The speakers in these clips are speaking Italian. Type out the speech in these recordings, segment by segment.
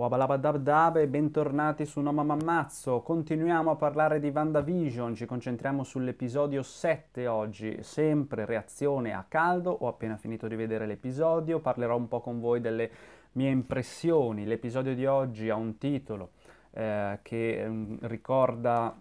Wabalabadabdab e bentornati su No Mamma Ammazzo. Continuiamo a parlare di VandaVision, ci concentriamo sull'episodio 7 oggi, sempre reazione a caldo. Ho appena finito di vedere l'episodio, parlerò un po' con voi delle mie impressioni. L'episodio di oggi ha un titolo eh, che mh, mm, ricorda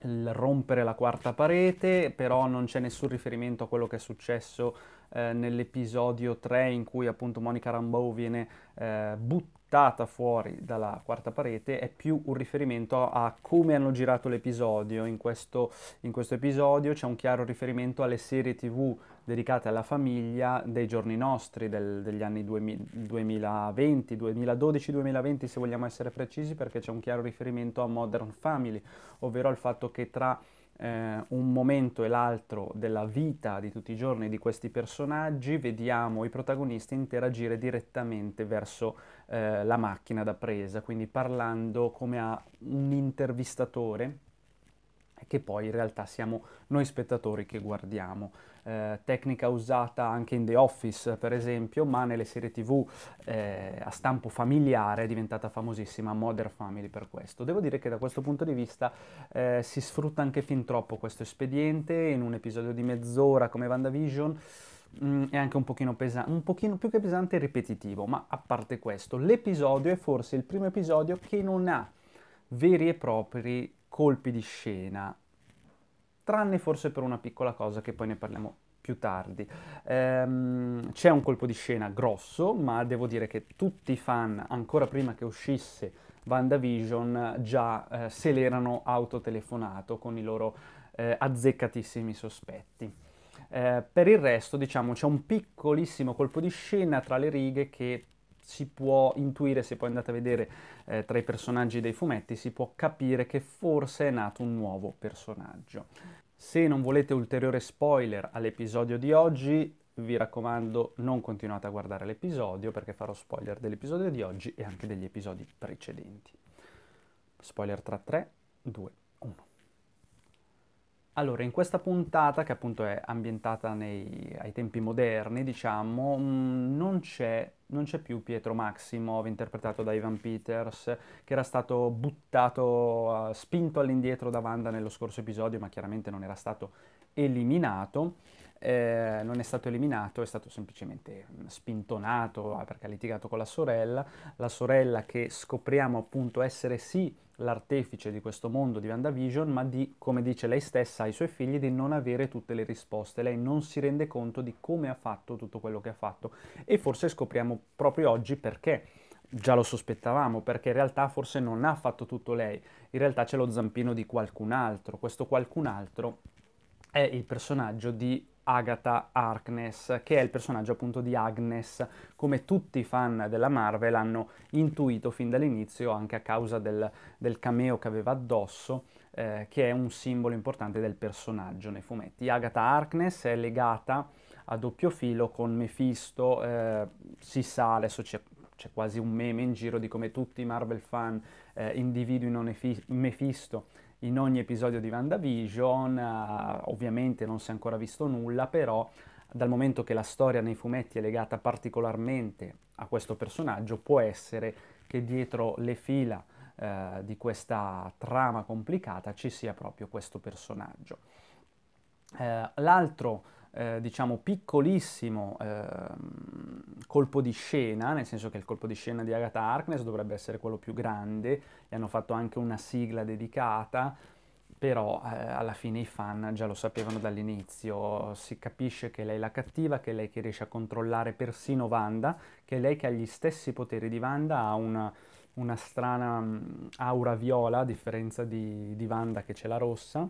il rompere la quarta parete, però non c'è nessun riferimento a quello che è successo eh, nell'episodio 3 in cui appunto Monica Rambeau viene eh, buttata buttata fuori dalla quarta parete è più un riferimento a come hanno girato l'episodio. In questo, in questo episodio c'è un chiaro riferimento alle serie tv dedicate alla famiglia dei giorni nostri, del, degli anni 2020, 2012, 2020 se vogliamo essere precisi, perché c'è un chiaro riferimento a Modern Family, ovvero al fatto che tra eh, un momento e l'altro della vita di tutti i giorni di questi personaggi, vediamo i protagonisti interagire direttamente verso eh, la macchina da presa, quindi parlando come a un intervistatore che poi in realtà siamo noi spettatori che guardiamo. Eh, tecnica usata anche in The Office per esempio, ma nelle serie tv eh, a stampo familiare è diventata famosissima Modern Family per questo. Devo dire che da questo punto di vista eh, si sfrutta anche fin troppo questo espediente in un episodio di mezz'ora come WandaVision. Mm, è anche un pochino pesante, un pochino più che pesante e ripetitivo, ma a parte questo, l'episodio è forse il primo episodio che non ha veri e propri colpi di scena tranne forse per una piccola cosa che poi ne parliamo più tardi. Ehm, c'è un colpo di scena grosso, ma devo dire che tutti i fan, ancora prima che uscisse WandaVision, già eh, se l'erano autotelefonato con i loro eh, azzeccatissimi sospetti. Eh, per il resto, diciamo, c'è un piccolissimo colpo di scena tra le righe che si può intuire, se poi andate a vedere eh, tra i personaggi dei fumetti, si può capire che forse è nato un nuovo personaggio. Se non volete ulteriore spoiler all'episodio di oggi, vi raccomando non continuate a guardare l'episodio perché farò spoiler dell'episodio di oggi e anche degli episodi precedenti. Spoiler tra 3, 2, 1. Allora, in questa puntata, che appunto è ambientata nei, ai tempi moderni, diciamo, mm, non c'è non c'è più Pietro Maximov, interpretato da Ivan Peters, che era stato buttato, uh, spinto all'indietro da Wanda nello scorso episodio, ma chiaramente non era stato eliminato, eh, non è stato eliminato, è stato semplicemente mm, spintonato ah, perché ha litigato con la sorella, la sorella che scopriamo appunto essere sì l'artefice di questo mondo di WandaVision, ma di, come dice lei stessa ai suoi figli, di non avere tutte le risposte, lei non si rende conto di come ha fatto tutto quello che ha fatto e forse scopriamo proprio oggi perché già lo sospettavamo, perché in realtà forse non ha fatto tutto lei, in realtà c'è lo zampino di qualcun altro, questo qualcun altro è il personaggio di Agatha Harkness, che è il personaggio appunto di Agnes, come tutti i fan della Marvel hanno intuito fin dall'inizio, anche a causa del, del cameo che aveva addosso, eh, che è un simbolo importante del personaggio nei fumetti. Agatha Harkness è legata a doppio filo con Mephisto, eh, si sa, adesso c'è, c'è, quasi un meme in giro di come tutti i Marvel fan eh, individuino Mephisto in ogni episodio di WandaVision, uh, ovviamente non si è ancora visto nulla, però dal momento che la storia nei fumetti è legata particolarmente a questo personaggio, può essere che dietro le fila eh, di questa trama complicata ci sia proprio questo personaggio. Eh, l'altro eh, diciamo piccolissimo eh, colpo di scena, nel senso che il colpo di scena di Agatha Harkness dovrebbe essere quello più grande, e hanno fatto anche una sigla dedicata, però eh, alla fine i fan già lo sapevano dall'inizio, si capisce che lei è la cattiva, che è lei che riesce a controllare persino Wanda, che è lei che ha gli stessi poteri di Wanda, ha una, una strana mm, aura viola a differenza di, di Wanda che c'è la rossa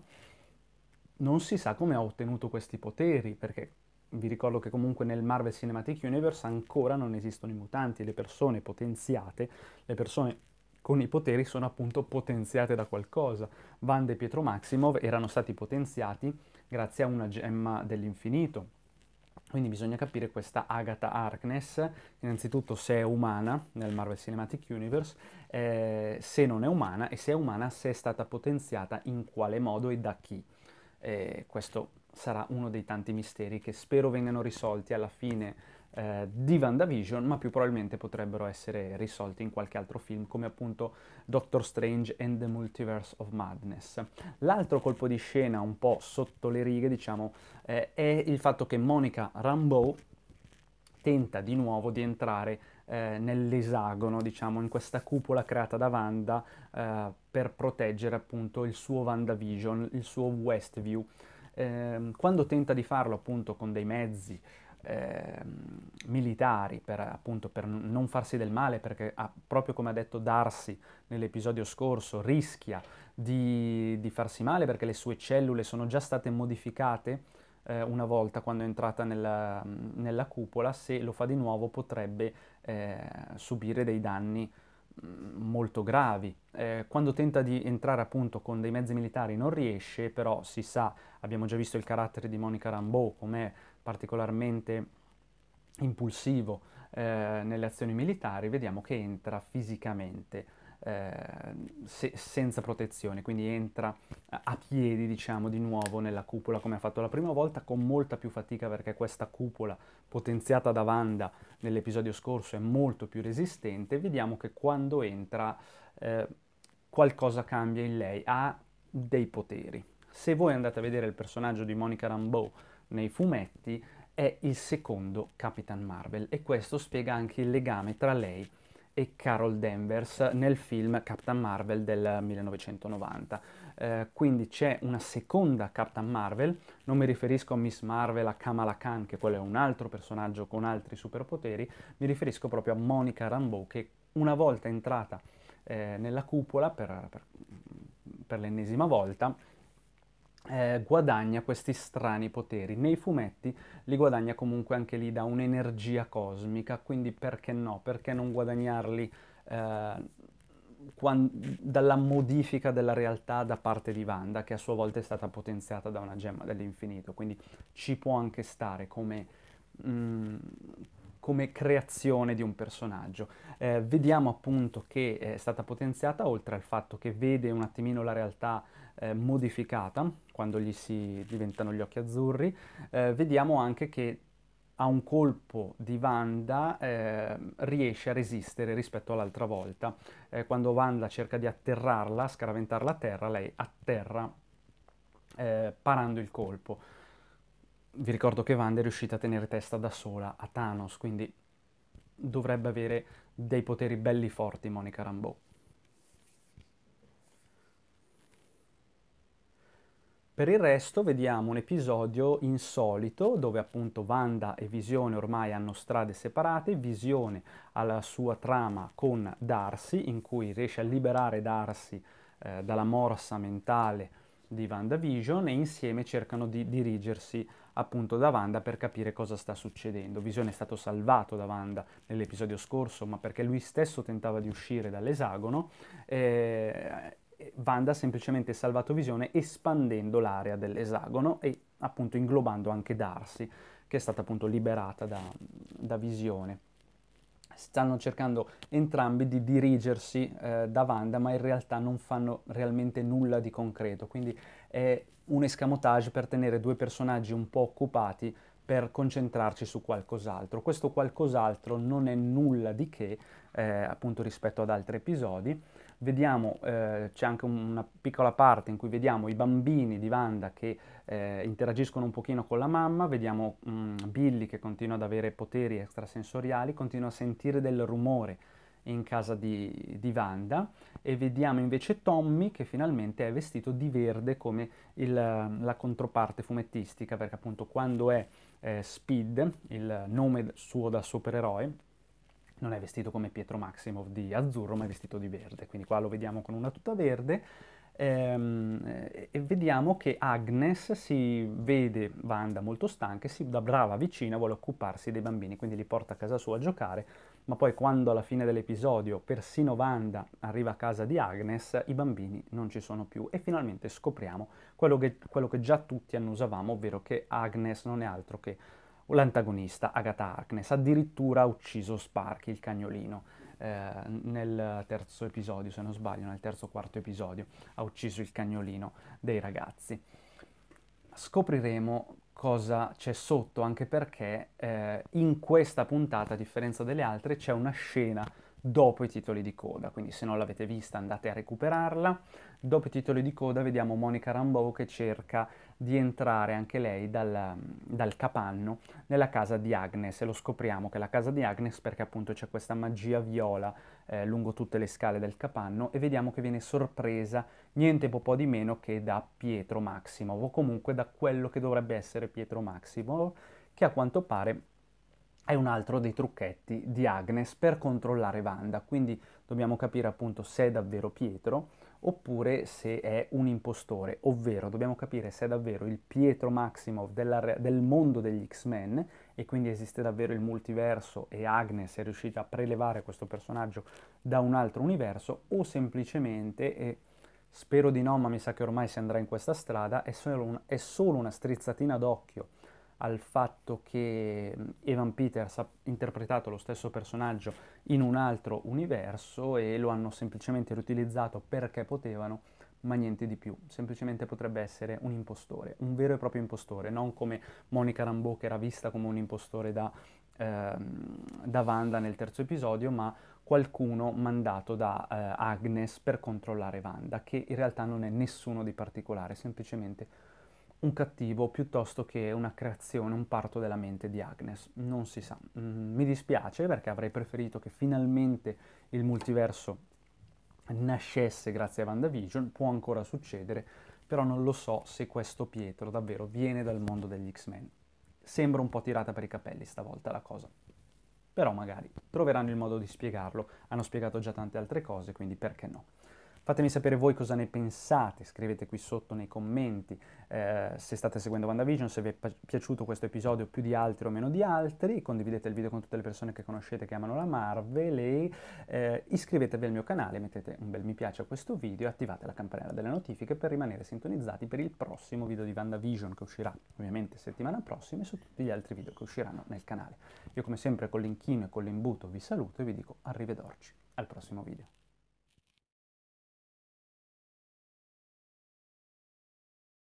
non si sa come ha ottenuto questi poteri, perché vi ricordo che comunque nel Marvel Cinematic Universe ancora non esistono i mutanti, le persone potenziate, le persone con i poteri sono appunto potenziate da qualcosa. Van e Pietro Maximov erano stati potenziati grazie a una gemma dell'infinito. Quindi bisogna capire questa Agatha Harkness, innanzitutto se è umana nel Marvel Cinematic Universe, eh, se non è umana e se è umana se è stata potenziata in quale modo e da chi. E questo sarà uno dei tanti misteri che spero vengano risolti alla fine eh, di VandaVision, ma più probabilmente potrebbero essere risolti in qualche altro film, come appunto Doctor Strange and the Multiverse of Madness. L'altro colpo di scena, un po' sotto le righe, diciamo, eh, è il fatto che Monica Rambeau tenta di nuovo di entrare eh, nell'esagono, diciamo, in questa cupola creata da Wanda eh, per proteggere appunto il suo WandaVision, il suo Westview. Eh, quando tenta di farlo appunto con dei mezzi ehm, militari per, appunto, per non farsi del male, perché ha, proprio come ha detto Darcy nell'episodio scorso, rischia di, di farsi male perché le sue cellule sono già state modificate eh, una volta quando è entrata nella, nella, cupola, se lo fa di nuovo potrebbe eh, subire dei danni mm, molto gravi. Eh, quando tenta di entrare appunto con dei mezzi militari non riesce, però si sa, abbiamo già visto il carattere di Monica Rambeau com'è particolarmente impulsivo eh, nelle azioni militari, vediamo che entra fisicamente eh, se, senza protezione, quindi entra a piedi diciamo di nuovo nella cupola come ha fatto la prima volta con molta più fatica perché questa cupola potenziata da Wanda nell'episodio scorso è molto più resistente, vediamo che quando entra eh, qualcosa cambia in lei, ha dei poteri. Se voi andate a vedere il personaggio di Monica Rambeau nei fumetti, è il secondo Capitan Marvel e questo spiega anche il legame tra lei e e Carol Danvers nel film Captain Marvel del 1990. Eh, quindi c'è una seconda Captain Marvel, non mi riferisco a Miss Marvel, a Kamala Khan, che quello è un altro personaggio con altri superpoteri, mi riferisco proprio a Monica Rambeau che una volta entrata eh, nella cupola per, per, per l'ennesima volta eh, guadagna questi strani poteri. Nei fumetti li guadagna comunque anche lì da un'energia cosmica, quindi perché no? Perché non guadagnarli eh, quando, dalla modifica della realtà da parte di Wanda, che a sua volta è stata potenziata da una gemma dell'infinito, quindi ci può anche stare come... Mm, come creazione di un personaggio. Eh, vediamo appunto che è stata potenziata, oltre al fatto che vede un attimino la realtà eh, modificata quando gli si diventano gli occhi azzurri, eh, vediamo anche che a un colpo di Wanda eh, riesce a resistere rispetto all'altra volta. Eh, quando Wanda cerca di atterrarla, scaraventarla a terra, lei atterra eh, parando il colpo. Vi ricordo che Wanda è riuscita a tenere testa da sola a Thanos, quindi dovrebbe avere dei poteri belli forti Monica Rambeau. Per il resto vediamo un episodio insolito dove appunto Wanda e Visione ormai hanno strade separate, Visione ha la sua trama con Darcy in cui riesce a liberare Darcy eh, dalla morsa mentale di WandaVision e insieme cercano di dirigersi appunto da Wanda per capire cosa sta succedendo. Visione è stato salvato da Wanda nell'episodio scorso, ma perché lui stesso tentava di uscire dall'esagono. Eh, Vanda ha semplicemente salvato Visione espandendo l'area dell'esagono e appunto inglobando anche Darcy, che è stata appunto liberata da, da Visione. Stanno cercando entrambi di dirigersi eh, da Vanda, ma in realtà non fanno realmente nulla di concreto, quindi è un escamotage per tenere due personaggi un po' occupati per concentrarci su qualcos'altro. Questo qualcos'altro non è nulla di che, eh, appunto rispetto ad altri episodi, vediamo, eh, c'è anche una piccola parte in cui vediamo i bambini di Wanda che eh, interagiscono un pochino con la mamma, vediamo mh, mm, Billy che continua ad avere poteri extrasensoriali, continua a sentire del rumore in casa di, di Wanda e vediamo invece Tommy che finalmente è vestito di verde come il, la controparte fumettistica perché appunto quando è eh, Speed, il nome suo da supereroe, non è vestito come Pietro Maximov di azzurro, ma è vestito di verde. Quindi qua lo vediamo con una tuta verde. E, ehm, eh, e vediamo che Agnes si vede Vanda molto stanca e si, da brava vicina vuole occuparsi dei bambini, quindi li porta a casa sua a giocare, ma poi quando alla fine dell'episodio persino Vanda arriva a casa di Agnes, i bambini non ci sono più e finalmente scopriamo quello che, quello che già tutti annusavamo, ovvero che Agnes non è altro che l'antagonista Agatha Harkness, addirittura ha ucciso Sparky, il cagnolino, eh, nel terzo episodio, se non sbaglio, nel terzo o quarto episodio, ha ucciso il cagnolino dei ragazzi. Scopriremo cosa c'è sotto, anche perché eh, in questa puntata, a differenza delle altre, c'è una scena dopo i titoli di coda, quindi se non l'avete vista andate a recuperarla. Dopo i titoli di coda vediamo Monica Rambeau che cerca di entrare anche lei dal, dal, capanno nella casa di Agnes e lo scopriamo che è la casa di Agnes perché appunto c'è questa magia viola eh, lungo tutte le scale del capanno e vediamo che viene sorpresa niente po' di meno che da Pietro Maximo o comunque da quello che dovrebbe essere Pietro Maximo che a quanto pare è un altro dei trucchetti di Agnes per controllare Wanda, quindi dobbiamo capire appunto se è davvero Pietro oppure se è un impostore, ovvero dobbiamo capire se è davvero il Pietro Maximov della, del mondo degli X-Men e quindi esiste davvero il multiverso e Agnes è riuscita a prelevare questo personaggio da un altro universo o semplicemente, e spero di no ma mi sa che ormai si andrà in questa strada, è solo, un, è solo una strizzatina d'occhio al fatto che Evan Peters ha interpretato lo stesso personaggio in un altro universo e lo hanno semplicemente riutilizzato perché potevano, ma niente di più. Semplicemente potrebbe essere un impostore, un vero e proprio impostore, non come Monica Rambeau che era vista come un impostore da, ehm, da Wanda nel terzo episodio, ma qualcuno mandato da eh, Agnes per controllare Wanda, che in realtà non è nessuno di particolare, semplicemente un cattivo piuttosto che una creazione, un parto della mente di Agnes, non si sa. Mm, mi dispiace perché avrei preferito che finalmente il multiverso nascesse grazie a WandaVision, può ancora succedere, però non lo so se questo Pietro davvero viene dal mondo degli X-Men. Sembra un po' tirata per i capelli stavolta la cosa. Però magari troveranno il modo di spiegarlo, hanno spiegato già tante altre cose, quindi perché no? Fatemi sapere voi cosa ne pensate, scrivete qui sotto nei commenti eh, se state seguendo WandaVision, se vi è piaciuto questo episodio più di altri o meno di altri, condividete il video con tutte le persone che conoscete che amano la Marvel e eh, iscrivetevi al mio canale, mettete un bel mi piace a questo video e attivate la campanella delle notifiche per rimanere sintonizzati per il prossimo video di WandaVision che uscirà ovviamente settimana prossima e su tutti gli altri video che usciranno nel canale. Io come sempre con l'inchino e con l'imbuto vi saluto e vi dico arrivederci al prossimo video.